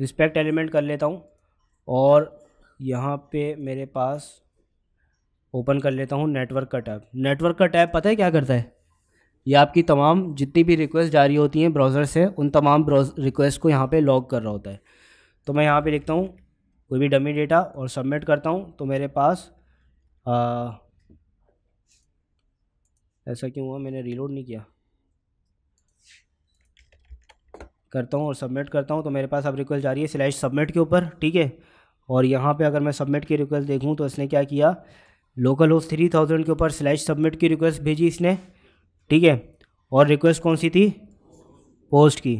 रिस्पेक्ट एलिमेंट कर लेता हूँ और यहाँ पे मेरे पास ओपन कर लेता हूँ नेटवर्क का टैब नेटवर्क का टैब पता है क्या करता है ये आपकी तमाम जितनी भी रिक्वेस्ट जारी होती हैं ब्राउज़र से उन तमाम रिक्वेस्ट को यहाँ पे लॉग कर रहा होता है तो मैं यहाँ पे लिखता हूँ कोई भी डमी डेटा और सबमिट करता हूँ तो मेरे पास आ, ऐसा क्यों हुआ मैंने रीलोड नहीं किया करता हूँ और सबमिट करता हूँ तो मेरे पास अब रिक्वेस्ट जा रही है स्लैश सबमिट के ऊपर ठीक है और यहाँ पे अगर मैं सबमिट की रिक्वेस्ट देखूँ तो इसने क्या किया लोकल होस्ट थ्री थाउजेंड के ऊपर स्लैश सबमिट की रिक्वेस्ट भेजी इसने ठीक है और रिक्वेस्ट कौन सी थी पोस्ट की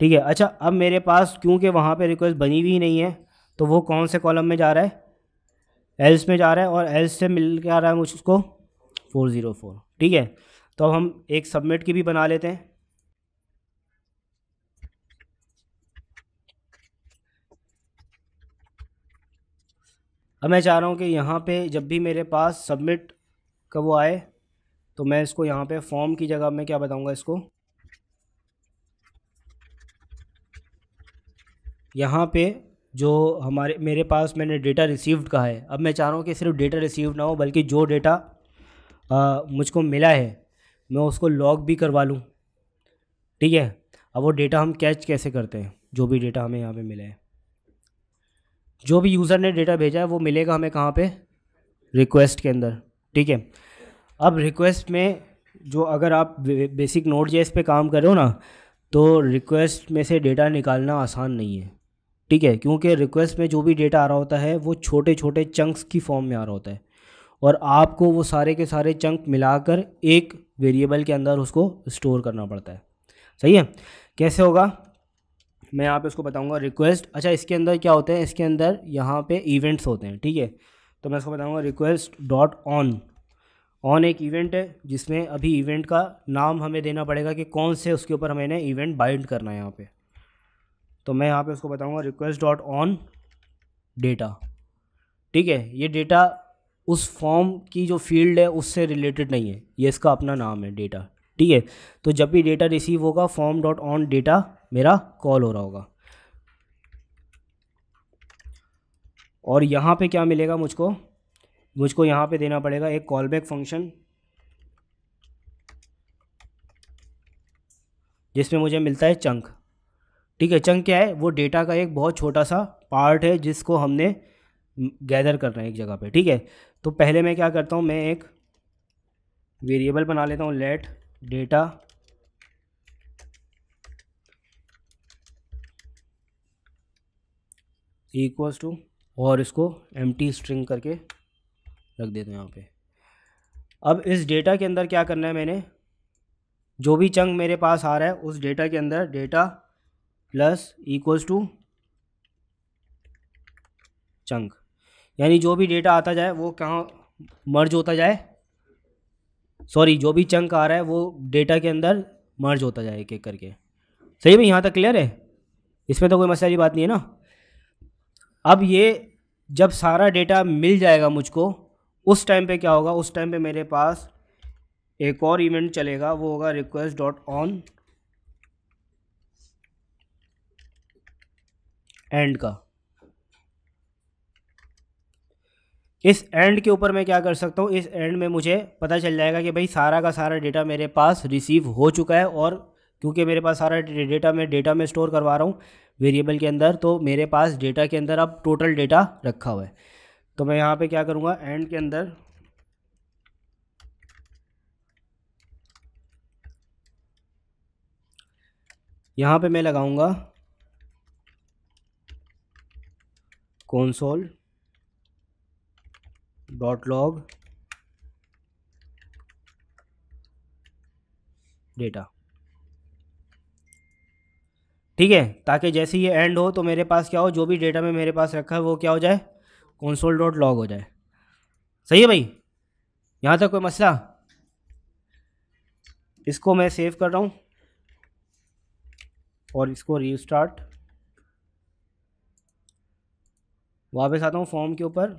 ठीक है अच्छा अब मेरे पास क्योंकि वहाँ पे रिक्वेस्ट बनी हुई नहीं है तो वो कौन से कॉलम में जा रहा है एल्स में जा रहा है और एल्स से मिल के आ रहा है मुझको फोर ज़ीरो फोर ठीक है तो अब हम एक सबमिट की भी बना लेते हैं अब मैं चाह रहा हूँ कि यहाँ पे जब भी मेरे पास सबमिट का वो आए तो मैं इसको यहाँ पे फॉर्म की जगह मैं क्या बताऊँगा इसको यहाँ पे जो हमारे मेरे पास मैंने डेटा रिसीव्ड कहा है अब मैं चाह रहा हूँ कि सिर्फ डेटा रिसीव्ड ना हो बल्कि जो डेटा मुझको मिला है मैं उसको लॉग भी करवा लूँ ठीक है अब वो डेटा हम कैच कैसे करते हैं जो भी डेटा हमें यहाँ पे मिला है जो भी यूज़र ने डेटा भेजा है वो मिलेगा हमें कहाँ पे रिक्वेस्ट के अंदर ठीक है अब रिक्वेस्ट में जो अगर आप बेसिक नोट जेस पे काम करो ना तो रिक्वेस्ट में से डेटा निकालना आसान नहीं है ठीक है क्योंकि रिक्वेस्ट में जो भी डेटा आ रहा होता है वो छोटे छोटे चंक्स की फॉर्म में आ रहा होता है और आपको वो सारे के सारे चंक मिलाकर एक वेरिएबल के अंदर उसको स्टोर करना पड़ता है सही है कैसे होगा मैं आप इसको बताऊँगा रिक्वेस्ट अच्छा इसके अंदर क्या होते हैं इसके अंदर यहाँ पे इवेंट्स होते हैं ठीक है तो मैं इसको बताऊँगा रिक्वेस्ट डॉट ऑन ऑन एक इवेंट है जिसमें अभी इवेंट का नाम हमें देना पड़ेगा कि कौन से उसके ऊपर हमें इवेंट बाइंड करना है यहाँ पे तो मैं यहाँ पे उसको बताऊँगा रिक्वेस्ट डॉट ऑन डेटा ठीक है ये डेटा उस फॉर्म की जो फील्ड है उससे रिलेटेड नहीं है ये इसका अपना नाम है डेटा ठीक है तो जब भी डेटा रिसीव होगा फॉर्म डॉट ऑन डेटा मेरा कॉल हो रहा होगा और यहाँ पे क्या मिलेगा मुझको मुझको यहाँ पे देना पड़ेगा एक कॉल बैक फंक्शन जिसमें मुझे मिलता है चंक ठीक है चंक क्या है वो डेटा का एक बहुत छोटा सा पार्ट है जिसको हमने गैदर करना है एक जगह पे ठीक है तो पहले मैं क्या करता हूँ मैं एक वेरिएबल बना लेता हूँ लेट डेटा इक्वल्स टू और इसको एम स्ट्रिंग करके रख देते हैं यहाँ पे अब इस डेटा के अंदर क्या करना है मैंने जो भी चंक मेरे पास आ रहा है उस डेटा के अंदर data plus equals to chunk यानी जो भी डेटा आता जाए वो कहाँ मर्ज होता जाए सॉरी जो भी चंक आ रहा है वो डेटा के अंदर मर्ज होता जाए एक एक करके सही भाई यहाँ तक क्लियर है इसमें तो कोई मसले की बात नहीं है ना अब ये जब सारा डेटा मिल जाएगा मुझको उस टाइम पे क्या होगा उस टाइम पे मेरे पास एक और इवेंट चलेगा वो होगा रिक्वेस्ट डॉट ऑन एंड का इस एंड के ऊपर मैं क्या कर सकता हूँ इस एंड में मुझे पता चल जाएगा कि भाई सारा का सारा डेटा मेरे पास रिसीव हो चुका है और क्योंकि मेरे पास सारा डेटा मैं डेटा में स्टोर करवा रहा हूँ वेरिएबल के अंदर तो मेरे पास डेटा के अंदर अब टोटल डेटा रखा हुआ है तो मैं यहाँ पे क्या करूँगा एंड के अंदर यहाँ पे मैं लगाऊंगा कौनसोल डॉट लॉग डेटा ठीक है ताकि जैसे ये एंड हो तो मेरे पास क्या हो जो भी डेटा में मेरे पास रखा है वो क्या हो जाए कंसोल डॉट लॉग हो जाए सही है भाई यहाँ तक कोई मसला इसको मैं सेव कर रहा हूँ और इसको रीस्टार्ट वापस आता हूँ फॉर्म के ऊपर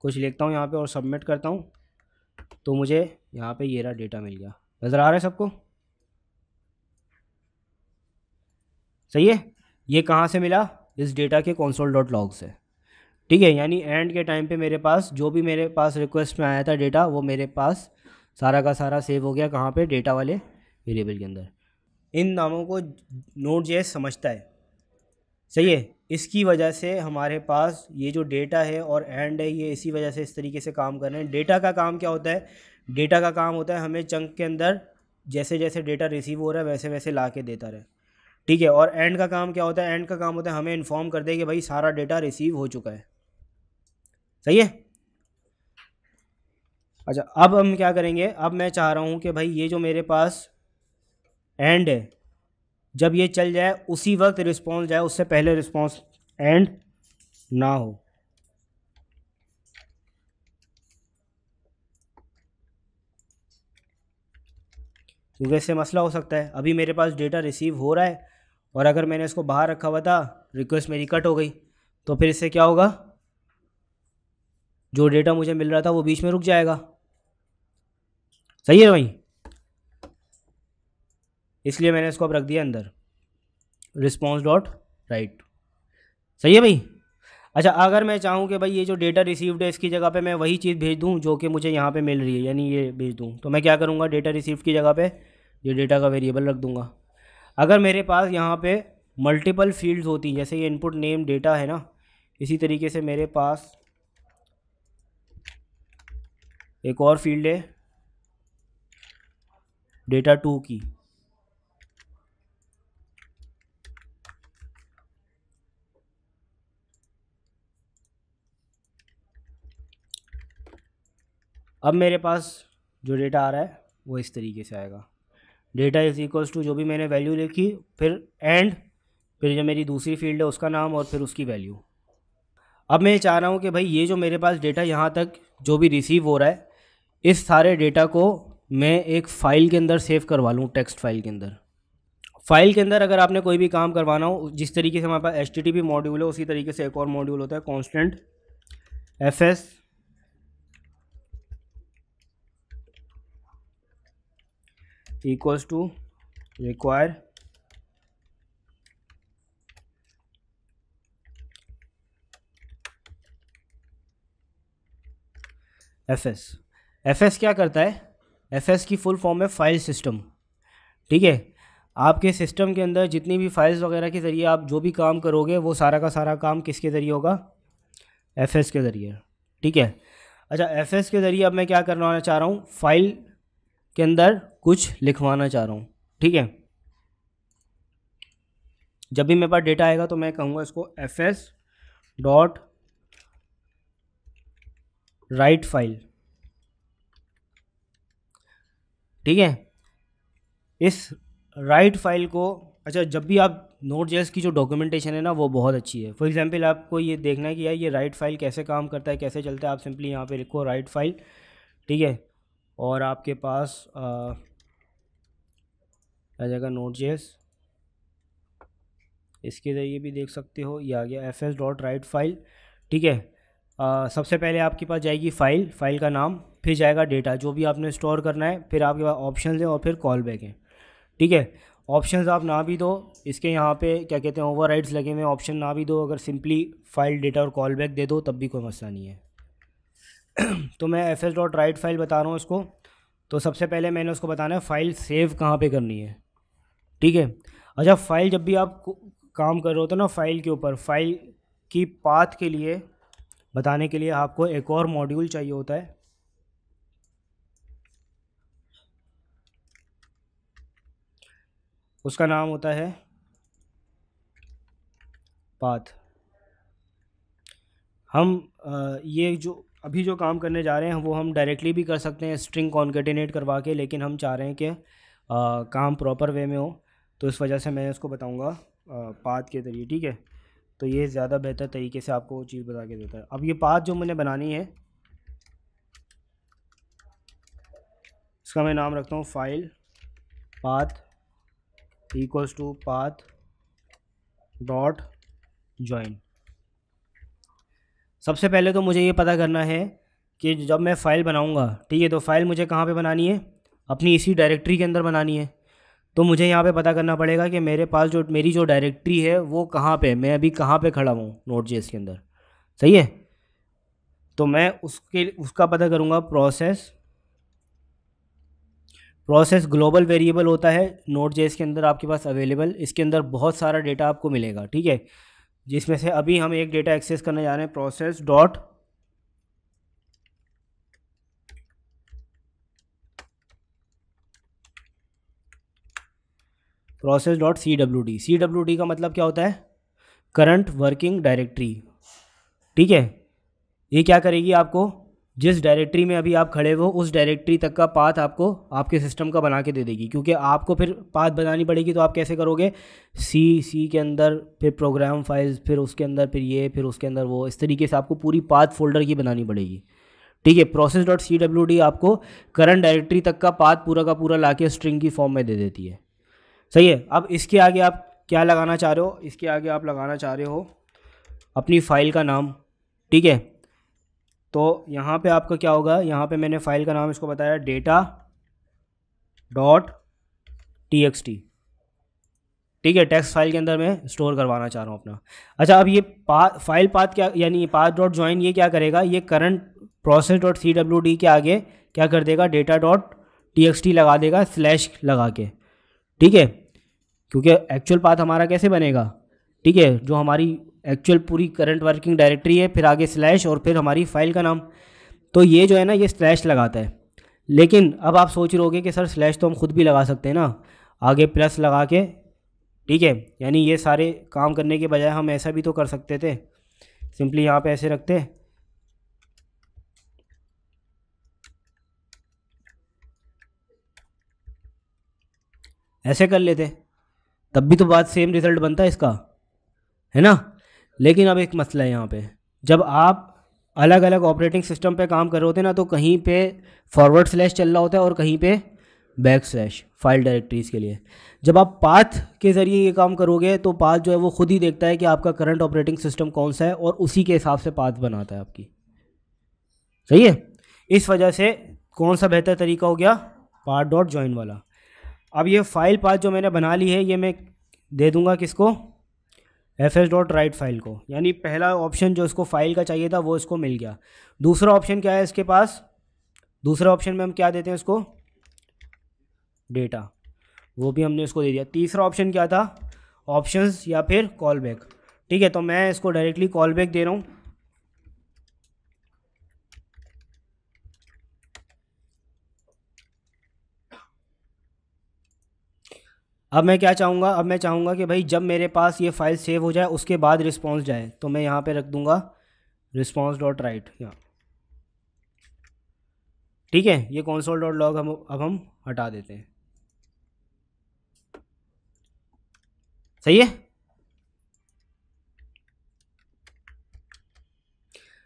कुछ लिखता हूँ यहाँ पे और सबमिट करता हूँ तो मुझे यहाँ पे ये रहा डेटा मिल गया नज़र आ रहा है सबको सही है ये कहाँ से मिला इस डेटा के कॉन्सोल डॉट लॉग से ठीक है यानी एंड के टाइम पे मेरे पास जो भी मेरे पास रिक्वेस्ट में आया था डेटा वो मेरे पास सारा का सारा सेव हो गया कहाँ पे डेटा वाले वेरिएबल के अंदर इन नामों को नोट जे समझता है सही है इसकी वजह से हमारे पास ये जो डेटा है और एंड है ये इसी वजह से इस तरीके से काम कर रहे हैं डेटा का काम क्या होता है डेटा का काम होता है हमें चंक के अंदर जैसे जैसे डेटा रिसीव हो रहा है वैसे वैसे ला के देता रहे ठीक है और एंड का काम क्या होता है एंड का काम होता है हमें इन्फॉर्म कर दे कि भाई सारा डेटा रिसीव हो चुका है सही है अच्छा अब हम क्या करेंगे अब मैं चाह रहा हूँ कि भाई ये जो मेरे पास एंड है जब ये चल जाए उसी वक्त रिस्पॉन्स जाए उससे पहले रिस्पॉन्स एंड ना हो क्योंकि इससे मसला हो सकता है अभी मेरे पास डेटा रिसीव हो रहा है और अगर मैंने इसको बाहर रखा हुआ था रिक्वेस्ट मेरी कट हो गई तो फिर इससे क्या होगा जो डेटा मुझे मिल रहा था वो बीच में रुक जाएगा सही है भाई इसलिए मैंने इसको अब रख दिया अंदर रिस्पॉन्स डॉट राइट सही है भाई अच्छा अगर मैं चाहूँ कि भाई ये जो डेटा रिसीव्ड है इसकी जगह पे मैं वही चीज़ भेज दूँ जो कि मुझे यहाँ पे मिल रही है यानी ये भेज दूँ तो मैं क्या करूँगा डेटा रिसीव्ड की जगह पे ये डेटा का वेरिएबल रख दूँगा अगर मेरे पास यहाँ पे मल्टीपल फील्ड्स होती जैसे ये इनपुट नेम डेटा है ना इसी तरीके से मेरे पास एक और फील्ड है डेटा टू की अब मेरे पास जो डेटा आ रहा है वो इस तरीके से आएगा डेटा इज़ इक्वल्स टू जो भी मैंने वैल्यू लिखी फिर एंड फिर जो मेरी दूसरी फील्ड है उसका नाम और फिर उसकी वैल्यू अब मैं चाह रहा हूँ कि भाई ये जो मेरे पास डेटा यहाँ तक जो भी रिसीव हो रहा है इस सारे डेटा को मैं एक फ़ाइल के अंदर सेव करवा लूँ टेक्स्ट फाइल के अंदर फाइल के अंदर अगर आपने कोई भी काम करवाना हो जिस तरीके से हमारे पास एच टी मॉड्यूल है उसी तरीके से एक और मॉड्यूल होता है constant F S equals to require F S F S क्या करता है एफ एस की फुल फॉर्म है फाइल सिस्टम ठीक है आपके सिस्टम के अंदर जितनी भी फाइल्स वगैरह के ज़रिए आप जो भी काम करोगे वो सारा का सारा काम किसके ज़रिए होगा एफ एस के ज़रिए ठीक है अच्छा एफ एस के ज़रिए अब मैं क्या करवाना चाह रहा हूँ फाइल के अंदर कुछ लिखवाना चाह रहा हूँ ठीक है जब भी मेरे पास डेटा आएगा तो मैं कहूँगा इसको F S dot write file ठीक है इस राइट फाइल को अच्छा जब भी आप नोट जेस की जो डॉक्यूमेंटेशन है ना वो बहुत अच्छी है फॉर एग्जांपल आपको ये देखना है कि यार ये राइट फाइल कैसे काम करता है कैसे चलता है आप सिंपली यहाँ पे लिखो राइट फाइल ठीक है और आपके पास आ जाएगा नोट जेस इसके ज़रिए भी देख सकते हो ये आ गया F S dot write file ठीक है आ, सबसे पहले आपके पास जाएगी फ़ाइल फाइल का नाम फिर जाएगा डेटा जो भी आपने स्टोर करना है फिर आपके पास ऑप्शन हैं और फिर कॉल बैक है ठीक है ऑप्शन आप ना भी दो इसके यहाँ पे क्या कहते हैं ओवर लगे हुए ऑप्शन ना भी दो अगर सिंपली फाइल डेटा और कॉल बैक दे दो तब भी कोई मसला नहीं है तो मैं F S dot write file बता रहा हूँ इसको तो सबसे पहले मैंने उसको बताना है फ़ाइल सेव कहाँ पे करनी है ठीक है अच्छा फाइल जब भी आप काम कर रहे हो तो ना फाइल के ऊपर फाइल की पाथ के लिए बताने के लिए आपको एक और मॉड्यूल चाहिए होता है उसका नाम होता है पाथ हम ये जो अभी जो काम करने जा रहे हैं वो हम डायरेक्टली भी कर सकते हैं स्ट्रिंग कॉन्केटिनेट करवा के लेकिन हम चाह रहे हैं कि काम प्रॉपर वे में हो तो इस वजह से मैं इसको बताऊंगा पाथ के ज़रिए ठीक है तो ये ज़्यादा बेहतर तरीके से आपको वो चीज़ बता के देता है अब ये पात जो मैंने बनानी है इसका मैं नाम रखता हूँ file path equals to path dot join सबसे पहले तो मुझे ये पता करना है कि जब मैं फ़ाइल बनाऊँगा ठीक है तो फाइल मुझे कहाँ पे बनानी है अपनी इसी डायरेक्टरी के अंदर बनानी है तो मुझे यहाँ पे पता करना पड़ेगा कि मेरे पास जो मेरी जो डायरेक्टरी है वो कहाँ पे मैं अभी कहाँ पे खड़ा हूँ नोट जेस के अंदर सही है तो मैं उसके उसका पता करूँगा प्रोसेस प्रोसेस ग्लोबल वेरिएबल होता है नोट जेस के अंदर आपके पास अवेलेबल इसके अंदर बहुत सारा डेटा आपको मिलेगा ठीक है जिसमें से अभी हम एक डेटा एक्सेस करने जा रहे हैं process dot process dot C W D C W D का मतलब क्या होता है करंट वर्किंग डायरेक्टरी ठीक है ये क्या करेगी आपको जिस डायरेक्टरी में अभी आप खड़े हो उस डायरेक्टरी तक का पाथ आपको आपके सिस्टम का बना के दे देगी क्योंकि आपको फिर पाथ बनानी पड़ेगी तो आप कैसे करोगे सी सी के अंदर फिर प्रोग्राम फाइल्स फिर उसके अंदर फिर ये फिर उसके अंदर वो इस तरीके से आपको पूरी पाथ फोल्डर की बनानी पड़ेगी ठीक है process dot C W D आपको करंट डायरेक्टरी तक का पाथ पूरा का पूरा ला के स्ट्रिंग की फॉर्म में दे देती है सही है अब इसके आगे आप क्या लगाना चाह रहे हो इसके आगे आप लगाना चाह रहे हो अपनी फ़ाइल का नाम ठीक है तो यहाँ पे आपका क्या होगा यहाँ पे मैंने फ़ाइल का नाम इसको बताया data dot T X T ठीक है टेक्स्ट फाइल के अंदर मैं स्टोर करवाना चाह रहा हूँ अपना अच्छा अब ये पा फाइल पाथ क्या यानी पाथ डॉट ज्वाइन ये क्या करेगा ये current process dot C W D के आगे क्या कर देगा data dot T X T लगा देगा स्लैश लगा के ठीक है क्योंकि एक्चुअल पाथ हमारा कैसे बनेगा ठीक है जो हमारी एक्चुअल पूरी करंट वर्किंग डायरेक्टरी है फिर आगे स्लैश और फिर हमारी फाइल का नाम तो ये जो है ना ये स्लैश लगाता है लेकिन अब आप सोच रहे होगे कि सर स्लैश तो हम खुद भी लगा सकते हैं ना आगे प्लस लगा के ठीक है यानी ये सारे काम करने के बजाय हम ऐसा भी तो कर सकते थे सिंपली यहाँ पे ऐसे रखते ऐसे कर लेते तब भी तो बात सेम रिज़ल्ट बनता है इसका है ना लेकिन अब एक मसला है यहाँ पे जब आप अलग अलग ऑपरेटिंग सिस्टम पे काम कर रहे होते हैं ना तो कहीं पे फॉरवर्ड स्लैश चल रहा होता है और कहीं पे बैक स्लैश फाइल डायरेक्टरीज़ के लिए जब आप पाथ के ज़रिए ये काम करोगे तो पाथ जो है वो खुद ही देखता है कि आपका करंट ऑपरेटिंग सिस्टम कौन सा है और उसी के हिसाब से पाथ बनाता है आपकी सही है इस वजह से कौन सा बेहतर तरीका हो गया पाथ डॉट जॉइन वाला अब ये फाइल पाथ जो मैंने बना ली है ये मैं दे दूंगा किसको F S dot write file को यानी पहला ऑप्शन जो इसको फाइल का चाहिए था वो इसको मिल गया दूसरा ऑप्शन क्या है इसके पास दूसरा ऑप्शन में हम क्या देते हैं इसको डेटा वो भी हमने इसको दे दिया तीसरा ऑप्शन क्या था ऑप्शंस या फिर कॉल बैक ठीक है तो मैं इसको डायरेक्टली कॉल बैक दे रहा हूँ अब मैं क्या चाहूँगा अब मैं चाहूँगा कि भाई जब मेरे पास ये फाइल सेव हो जाए उसके बाद रिस्पॉन्स जाए तो मैं यहाँ पे रख दूँगा रिस्पॉन्स डॉट राइट यहाँ ठीक है ये कॉन्सोल डॉट लॉग हम अब हम हटा देते हैं सही है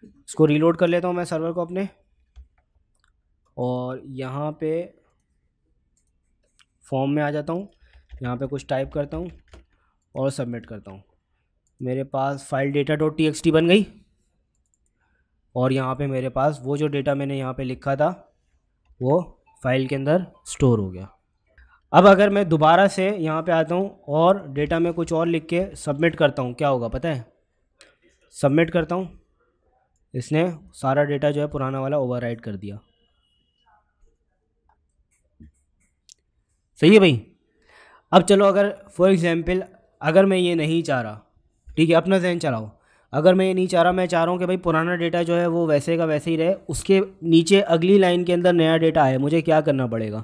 इसको रीलोड कर लेता हूँ मैं सर्वर को अपने और यहाँ पे फॉर्म में आ जाता हूँ यहाँ पे कुछ टाइप करता हूँ और सबमिट करता हूँ मेरे पास फाइल डेटा डॉट टी बन गई और यहाँ पे मेरे पास वो जो डेटा मैंने यहाँ पे लिखा था वो फाइल के अंदर स्टोर हो गया अब अगर मैं दोबारा से यहाँ पे आता हूँ और डेटा में कुछ और लिख के सबमिट करता हूँ क्या होगा पता है सबमिट करता हूँ इसने सारा डेटा जो है पुराना वाला ओवरराइड कर दिया सही है भाई अब चलो अगर फॉर एग्ज़ाम्पल अगर मैं ये नहीं चाह रहा ठीक है अपना जहन चलाओ अगर मैं ये नहीं चाह रहा मैं चाह रहा हूँ कि भाई पुराना डेटा जो है वो वैसे का वैसे ही रहे उसके नीचे अगली लाइन के अंदर नया डेटा आए मुझे क्या करना पड़ेगा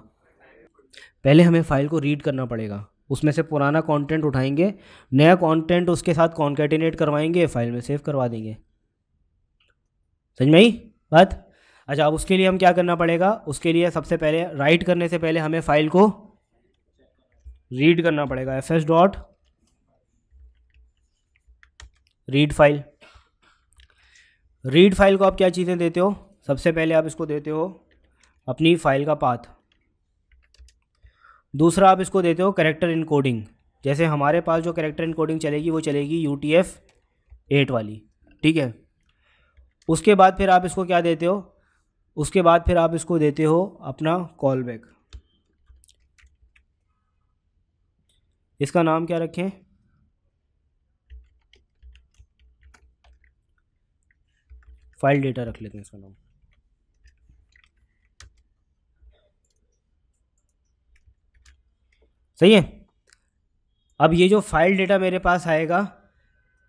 पहले हमें फ़ाइल को रीड करना पड़ेगा उसमें से पुराना कंटेंट उठाएंगे नया कंटेंट उसके साथ कॉन्केटिनेट करवाएंगे फाइल में सेव करवा देंगे समझ में ही बात अच्छा अब उसके लिए हम क्या करना पड़ेगा उसके लिए सबसे पहले राइट करने से पहले हमें फ़ाइल को रीड करना पड़ेगा F S dot read file read file को आप क्या चीज़ें देते हो सबसे पहले आप इसको देते हो अपनी फाइल का पाथ दूसरा आप इसको देते हो करेक्टर इनकोडिंग जैसे हमारे पास जो करेक्टर इनकोडिंग चलेगी वो चलेगी यू टी एफ एट वाली ठीक है उसके बाद फिर आप इसको क्या देते हो उसके बाद फिर आप इसको देते हो अपना कॉल बैक इसका नाम क्या रखें फाइल डेटा रख लेते हैं इसका नाम सही है अब ये जो फाइल डेटा मेरे पास आएगा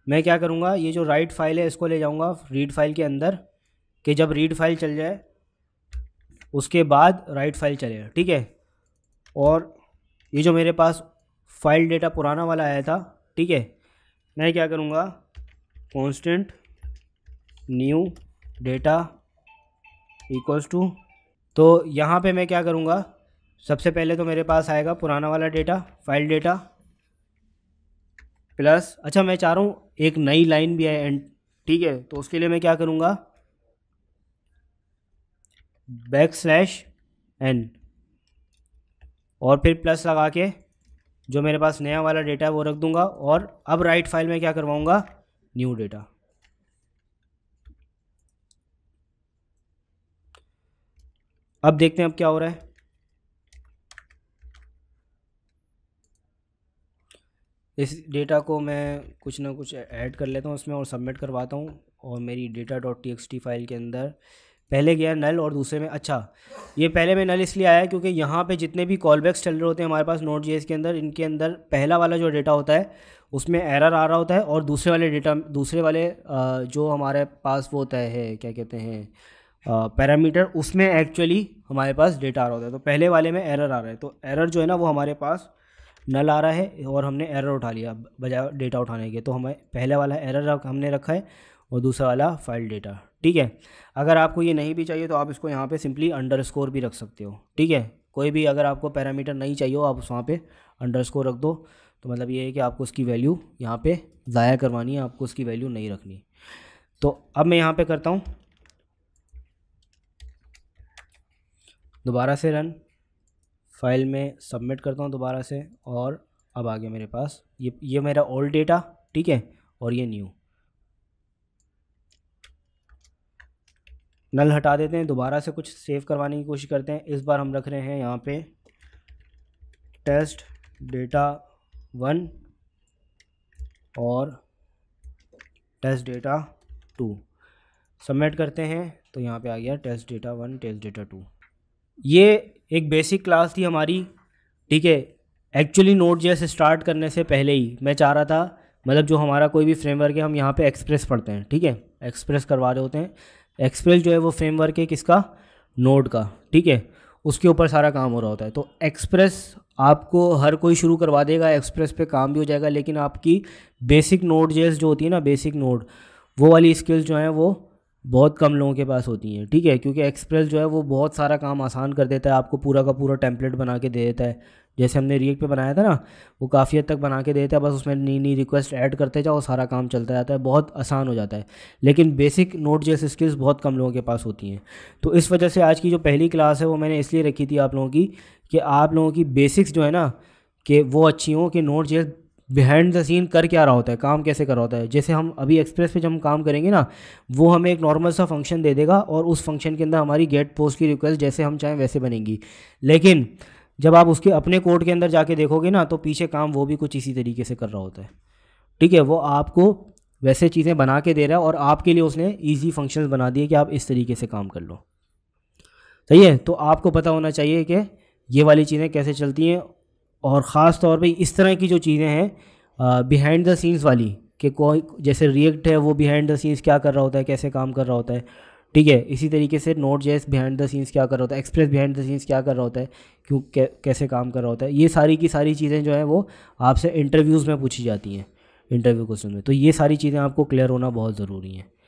मैं क्या करूँगा ये जो राइट फाइल है इसको ले जाऊँगा रीड फाइल के अंदर कि जब रीड फाइल चल जाए उसके बाद राइट फाइल चलेगा ठीक है और ये जो मेरे पास फाइल डेटा पुराना वाला आया था ठीक है मैं क्या करूँगा constant new data equals to तो यहाँ पे मैं क्या करूँगा सबसे पहले तो मेरे पास आएगा पुराना वाला डेटा फाइल डेटा प्लस अच्छा मैं चाह रहा हूँ एक नई लाइन भी है एंड ठीक है तो उसके लिए मैं क्या करूँगा बैक स्लैश एन और फिर प्लस लगा के जो मेरे पास नया वाला डेटा है वो रख दूंगा और अब राइट फाइल में क्या करवाऊंगा न्यू डेटा अब देखते हैं अब क्या हो रहा है इस डेटा को मैं कुछ ना कुछ ऐड कर लेता हूं उसमें और सबमिट करवाता हूं और मेरी डेटा डॉट टी फाइल के अंदर पहले गया नल और दूसरे में अच्छा ये पहले में नल इसलिए आया क्योंकि यहाँ पे जितने भी कॉल बैक्स चल रहे होते हैं हमारे पास नोट जी के अंदर इनके अंदर पहला वाला जो डेटा होता है उसमें एरर आ रहा होता है और दूसरे वाले डेटा दूसरे वाले जो हमारे पास वो होता है क्या कहते हैं पैरामीटर उसमें एक्चुअली हमारे पास डेटा आ रहा होता है तो पहले वाले में एरर आ रहा है तो एरर जो है ना वो हमारे पास नल आ रहा है और हमने एरर उठा लिया बजाय डेटा उठाने के तो हमें पहले वाला एरर हमने रखा है और दूसरा वाला फाइल डेटा ठीक है अगर आपको ये नहीं भी चाहिए तो आप इसको यहाँ पे सिंपली अंडर स्कोर भी रख सकते हो ठीक है कोई भी अगर आपको पैरामीटर नहीं चाहिए हो आप उस वहाँ पर अंडर स्कोर रख दो तो मतलब ये है कि आपको उसकी वैल्यू यहाँ पे ज़ाया करवानी है आपको उसकी वैल्यू नहीं रखनी तो अब मैं यहाँ पे करता हूँ दोबारा से रन फाइल में सबमिट करता हूँ दोबारा से और अब आ गया मेरे पास ये ये मेरा ओल्ड डेटा ठीक है और ये न्यू नल हटा देते हैं दोबारा से कुछ सेव करवाने की कोशिश करते हैं इस बार हम रख रहे हैं यहाँ पे टेस्ट डेटा वन और टेस्ट डेटा टू सबमिट करते हैं तो यहाँ पे आ गया test data one test data two ये एक बेसिक क्लास थी हमारी ठीक है एक्चुअली नोट जैसे स्टार्ट करने से पहले ही मैं चाह रहा था मतलब जो हमारा कोई भी फ्रेमवर्क है हम यहाँ पे एक्सप्रेस पढ़ते हैं ठीक है एक्सप्रेस करवा रहे होते हैं एक्सप्रेस जो है वो फ्रेमवर्क है किसका नोड का ठीक है उसके ऊपर सारा काम हो रहा होता है तो एक्सप्रेस आपको हर कोई शुरू करवा देगा एक्सप्रेस पे काम भी हो जाएगा लेकिन आपकी बेसिक नोड जेस जो होती है ना बेसिक नोड वो वाली स्किल्स जो हैं वो बहुत कम लोगों के पास होती हैं ठीक है क्योंकि एक्सप्रेस जो है वो बहुत सारा काम आसान कर देता है आपको पूरा का पूरा टेम्पलेट बना के दे देता है जैसे हमने रिएक्ट पे बनाया था ना वो काफ़ी हद तक बना के देते हैं बस उसमें नई नई रिक्वेस्ट ऐड करते जाओ सारा काम चलता जाता है बहुत आसान हो जाता है लेकिन बेसिक नोट जैसे स्किल्स बहुत कम लोगों के पास होती हैं तो इस वजह से आज की जो पहली क्लास है वो मैंने इसलिए रखी थी आप लोगों की कि आप लोगों की बेसिक्स जो है ना कि वो अच्छी हों कि नोट जैसे बिहाइंड द सीन कर क्या रहा होता है काम कैसे कर रहा होता है जैसे हम अभी एक्सप्रेस पे जब हम काम करेंगे ना वो हमें एक नॉर्मल सा फंक्शन दे देगा और उस फंक्शन के अंदर हमारी गेट पोस्ट की रिक्वेस्ट जैसे हम चाहें वैसे बनेंगी लेकिन जब आप उसके अपने कोर्ट के अंदर जाके देखोगे ना तो पीछे काम वो भी कुछ इसी तरीके से कर रहा होता है ठीक है वो आपको वैसे चीज़ें बना के दे रहा है और आपके लिए उसने ईजी फंक्शन बना दिए कि आप इस तरीके से काम कर लो सही है तो आपको पता होना चाहिए कि ये वाली चीज़ें कैसे चलती हैं और ख़ास तौर पे इस तरह की जो चीज़ें हैं बिहाइंड द सीन्स वाली कि कोई जैसे रिएक्ट है वो बिहाइंड द सीन्स क्या कर रहा होता है कैसे काम कर रहा होता है ठीक है इसी तरीके से नोट जेस बिहाइंड द सीन्स क्या कर रहा होता है एक्सप्रेस बिहाइंड द सीन्स क्या कर रहा होता है क्यों कैसे काम कर रहा होता है ये सारी की सारी चीज़ें जो है वो आपसे इंटरव्यूज़ में पूछी जाती हैं इंटरव्यू क्वेश्चन में तो ये सारी चीज़ें आपको क्लियर होना बहुत ज़रूरी हैं